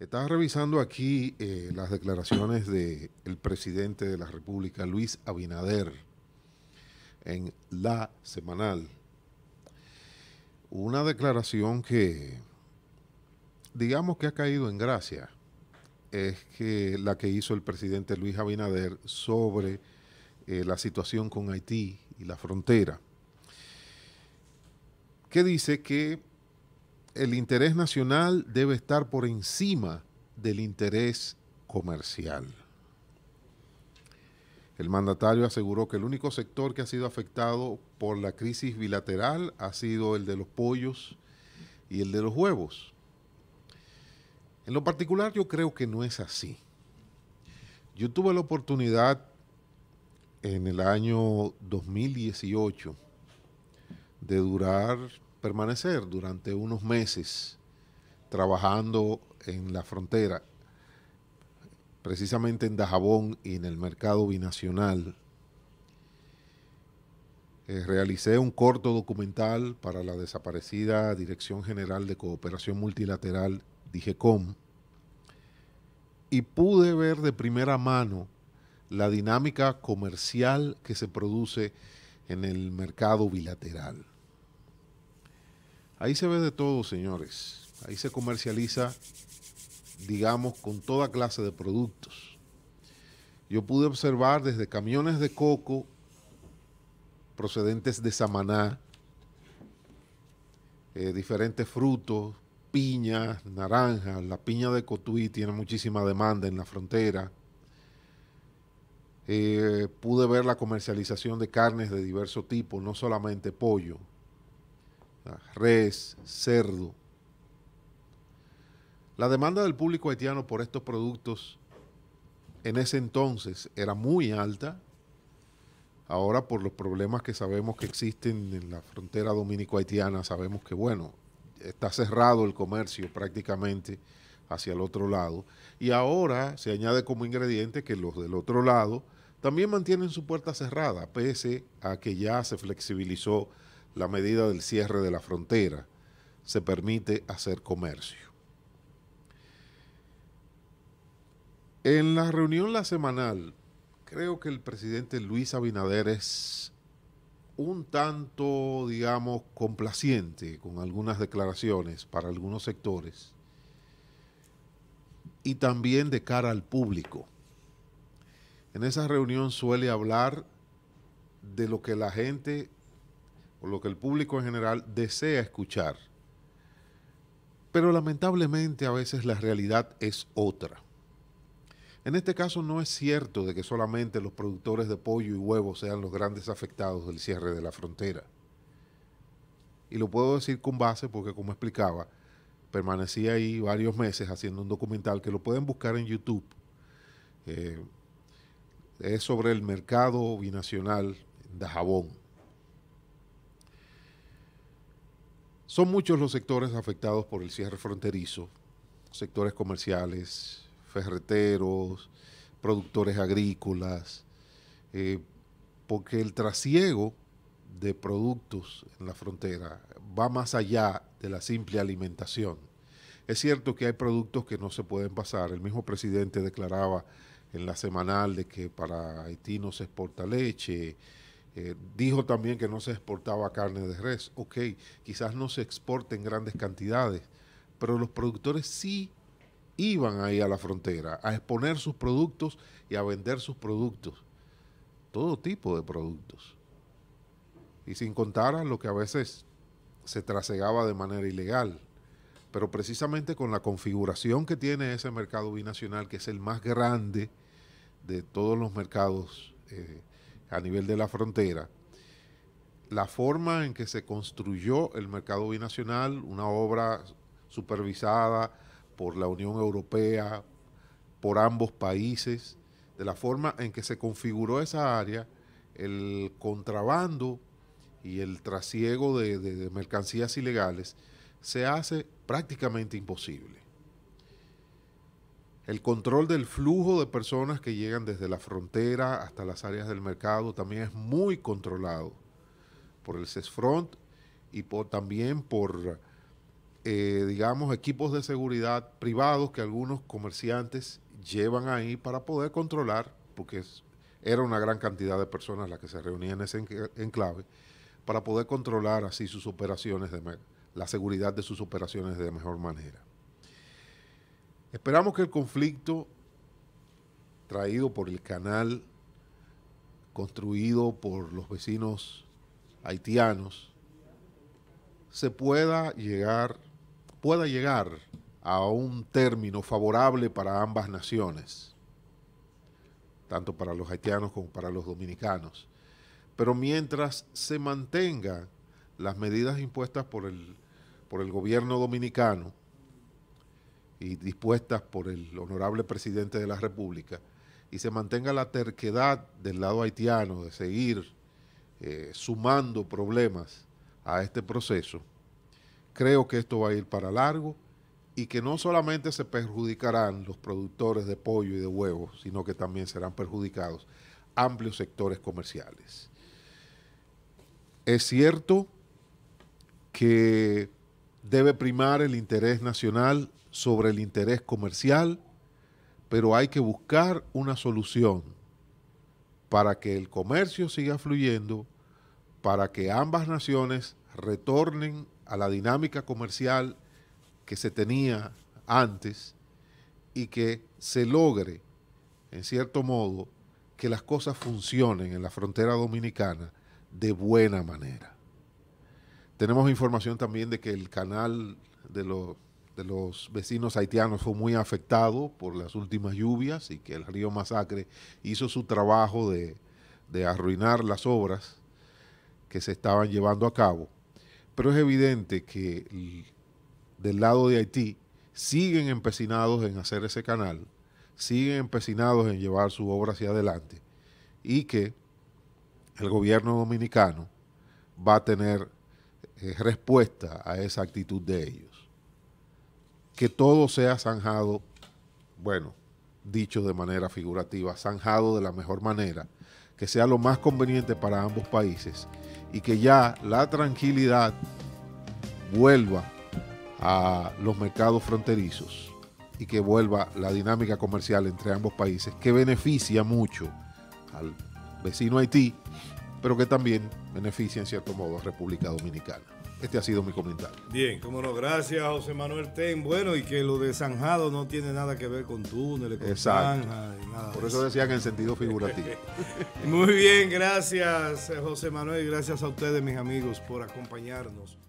Estaba revisando aquí eh, las declaraciones del presidente de la República, Luis Abinader, en La Semanal. Una declaración que, digamos que ha caído en gracia, es que la que hizo el presidente Luis Abinader sobre eh, la situación con Haití y la frontera, que dice que el interés nacional debe estar por encima del interés comercial. El mandatario aseguró que el único sector que ha sido afectado por la crisis bilateral ha sido el de los pollos y el de los huevos. En lo particular yo creo que no es así. Yo tuve la oportunidad en el año 2018 de durar permanecer durante unos meses trabajando en la frontera, precisamente en Dajabón y en el mercado binacional. Eh, realicé un corto documental para la desaparecida Dirección General de Cooperación Multilateral, DIGECOM, y pude ver de primera mano la dinámica comercial que se produce en el mercado bilateral. Ahí se ve de todo, señores. Ahí se comercializa, digamos, con toda clase de productos. Yo pude observar desde camiones de coco procedentes de Samaná, eh, diferentes frutos, piñas, naranjas. La piña de Cotuí tiene muchísima demanda en la frontera. Eh, pude ver la comercialización de carnes de diverso tipo, no solamente pollo res, cerdo. La demanda del público haitiano por estos productos en ese entonces era muy alta. Ahora por los problemas que sabemos que existen en la frontera dominico-haitiana, sabemos que, bueno, está cerrado el comercio prácticamente hacia el otro lado. Y ahora se añade como ingrediente que los del otro lado también mantienen su puerta cerrada, pese a que ya se flexibilizó la medida del cierre de la frontera, se permite hacer comercio. En la reunión la semanal, creo que el presidente Luis Abinader es un tanto, digamos, complaciente con algunas declaraciones para algunos sectores y también de cara al público. En esa reunión suele hablar de lo que la gente o lo que el público en general desea escuchar. Pero lamentablemente a veces la realidad es otra. En este caso no es cierto de que solamente los productores de pollo y huevos sean los grandes afectados del cierre de la frontera. Y lo puedo decir con base porque como explicaba, permanecí ahí varios meses haciendo un documental que lo pueden buscar en YouTube. Eh, es sobre el mercado binacional de jabón. Son muchos los sectores afectados por el cierre fronterizo, sectores comerciales, ferreteros, productores agrícolas, eh, porque el trasiego de productos en la frontera va más allá de la simple alimentación. Es cierto que hay productos que no se pueden pasar. El mismo presidente declaraba en la semanal de que para Haití no se exporta leche, eh, dijo también que no se exportaba carne de res. Ok, quizás no se exporte en grandes cantidades, pero los productores sí iban ahí a la frontera a exponer sus productos y a vender sus productos. Todo tipo de productos. Y sin contar a lo que a veces se trasegaba de manera ilegal. Pero precisamente con la configuración que tiene ese mercado binacional, que es el más grande de todos los mercados eh, a nivel de la frontera, la forma en que se construyó el mercado binacional, una obra supervisada por la Unión Europea, por ambos países, de la forma en que se configuró esa área, el contrabando y el trasiego de, de mercancías ilegales se hace prácticamente imposible. El control del flujo de personas que llegan desde la frontera hasta las áreas del mercado también es muy controlado por el CESFRONT y también por, eh, digamos, equipos de seguridad privados que algunos comerciantes llevan ahí para poder controlar, porque era una gran cantidad de personas las que se reunían en ese enclave, para poder controlar así sus operaciones, de, la seguridad de sus operaciones de mejor manera. Esperamos que el conflicto traído por el canal construido por los vecinos haitianos se pueda llegar pueda llegar a un término favorable para ambas naciones, tanto para los haitianos como para los dominicanos. Pero mientras se mantengan las medidas impuestas por por el gobierno dominicano, y dispuestas por el honorable presidente de la República y se mantenga la terquedad del lado haitiano de seguir eh, sumando problemas a este proceso, creo que esto va a ir para largo y que no solamente se perjudicarán los productores de pollo y de huevos, sino que también serán perjudicados amplios sectores comerciales. Es cierto que Debe primar el interés nacional sobre el interés comercial, pero hay que buscar una solución para que el comercio siga fluyendo, para que ambas naciones retornen a la dinámica comercial que se tenía antes y que se logre, en cierto modo, que las cosas funcionen en la frontera dominicana de buena manera. Tenemos información también de que el canal de los, vecinos haitianos fue muy afectado por las últimas lluvias y que el río Masacre hizo su trabajo de, arruinar las obras que se estaban llevando a cabo. Pero es evidente que del lado de Haití siguen empecinados en hacer ese canal, siguen empecinados en llevar su obra hacia adelante y que el gobierno dominicano va a tener eh, respuesta a esa actitud de ellos. Que todo sea zanjado, bueno, dicho de manera figurativa, zanjado de la mejor manera, que sea lo más conveniente para ambos países y que ya la tranquilidad vuelva a los mercados fronterizos y que vuelva la dinámica comercial entre ambos países que beneficia mucho al vecino Haití pero que también beneficia en cierto modo a República Dominicana. Este ha sido mi comentario. Bien, cómo no, gracias José Manuel Ten. Bueno, y que lo de zanjado no tiene nada que ver con túneles, con zanjas. Por eso decían en sentido figurativo. Muy bien, gracias José Manuel, gracias a ustedes mis amigos por acompañarnos.